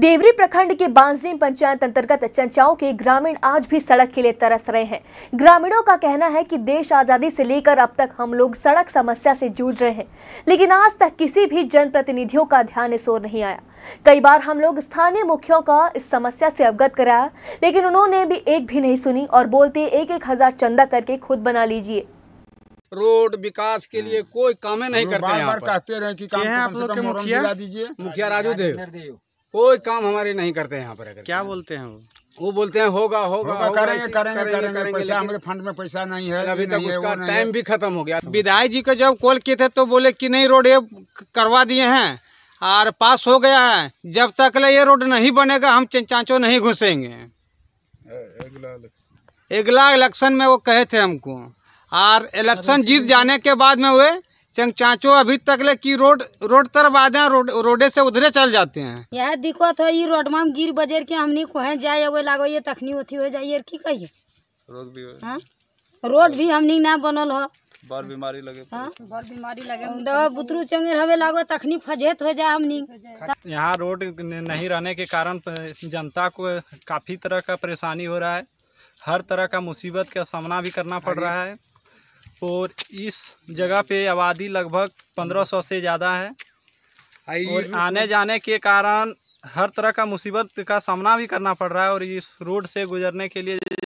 देवरी प्रखंड के बांसडीन पंचायत अंतर्गत चंचाओं के ग्रामीण आज भी सड़क के लिए तरस रहे हैं ग्रामीणों का कहना है कि देश आजादी से लेकर अब तक हम लोग सड़क समस्या से जूझ रहे हैं लेकिन आज तक किसी भी जनप्रतिनिधियों का ध्यान इस ओर नहीं आया कई बार हम लोग स्थानीय मुखियों का इस समस्या से अवगत कराया लेकिन उन्होंने भी एक भी नहीं सुनी और बोलते एक एक हजार चंदा करके खुद बना लीजिए रोड विकास के लिए हाँ। कोई काम नहीं करते हैं कहते रहे कि काम तो मुखिया दीजिए मुखिया राजू देव कोई काम हमारे नहीं करते हैं यहाँ पर अगर क्या बोलते हैं वो वो बोलते हैं होगा होगा, होगा करेंगे करेंगे करेंगे करेंगे पैसा हमारे फंड में पैसा नहीं है अभी तक उसका टाइम भी खत्म हो गया विधायक जी को जब कॉल किए थे तो बोले कि नहीं रोड ये करवा दिए हैं और पास हो गया है जब तक ले ये रोड नहीं बनेगा हम चाँचो नहीं घुसेंगे अगला इलेक्शन में वो कहे थे हमको और इलेक्शन जीत जाने के बाद में वे चंग चाचो अभी तक ले की रोड रोड तरफ आते हैं रोड रोडे से उधरे चल जाते हैं यह दिक्कत हो ये रोड में गिर बजर के हमने को है जाए वो लागो ये तखनी होती हो जाइए की कहिए हाँ? रोड भी रोड भी हमने ना बनल हो बड़ बीमारी लगे हाँ बड़ बीमारी लगे दवा बुतरू चंगे हमें लागो तखनी फजेत हो जाए हमने यहाँ रोड नहीं रहने के कारण जनता को काफ़ी तरह का परेशानी हो रहा है हर तरह का मुसीबत का सामना भी करना पड़ रहा है और इस जगह पे आबादी लगभग 1500 से ज़्यादा है और आने जाने के कारण हर तरह का मुसीबत का सामना भी करना पड़ रहा है और इस रोड से गुजरने के लिए